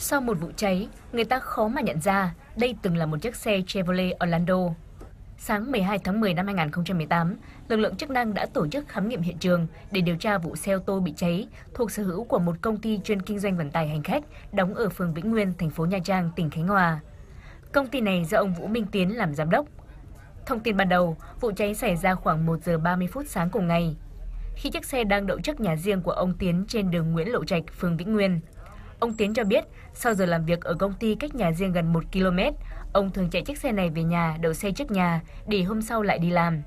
Sau một vụ cháy, người ta khó mà nhận ra đây từng là một chiếc xe Chevrolet Orlando. Sáng 12 tháng 10 năm 2018, lực lượng chức năng đã tổ chức khám nghiệm hiện trường để điều tra vụ xe ô tô bị cháy thuộc sở hữu của một công ty chuyên kinh doanh vận tải hành khách đóng ở phường Vĩnh Nguyên, thành phố Nha Trang, tỉnh Khánh Hòa. Công ty này do ông Vũ Minh Tiến làm giám đốc. Thông tin ban đầu, vụ cháy xảy ra khoảng 1 giờ 30 phút sáng cùng ngày. Khi chiếc xe đang đậu trước nhà riêng của ông Tiến trên đường Nguyễn Lộ Trạch, phường Vĩnh Nguyên, Ông Tiến cho biết, sau giờ làm việc ở công ty cách nhà riêng gần 1 km, ông thường chạy chiếc xe này về nhà, đậu xe trước nhà, để hôm sau lại đi làm.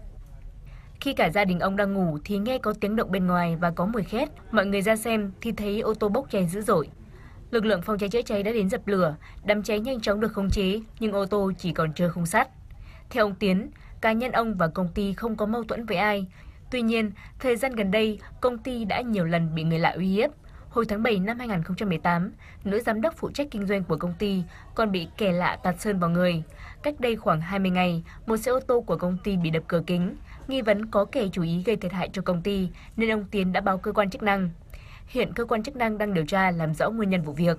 Khi cả gia đình ông đang ngủ thì nghe có tiếng động bên ngoài và có mùi khét. Mọi người ra xem thì thấy ô tô bốc cháy dữ dội. Lực lượng phòng cháy chữa cháy đã đến dập lửa, đám cháy nhanh chóng được khống chế, nhưng ô tô chỉ còn trơ không sắt. Theo ông Tiến, cá nhân ông và công ty không có mâu thuẫn với ai. Tuy nhiên, thời gian gần đây, công ty đã nhiều lần bị người lạ uy hiếp, Hồi tháng 7 năm 2018, nữ giám đốc phụ trách kinh doanh của công ty còn bị kẻ lạ tạt sơn vào người. Cách đây khoảng 20 ngày, một xe ô tô của công ty bị đập cửa kính. Nghi vấn có kẻ chú ý gây thiệt hại cho công ty nên ông Tiến đã báo cơ quan chức năng. Hiện cơ quan chức năng đang điều tra làm rõ nguyên nhân vụ việc.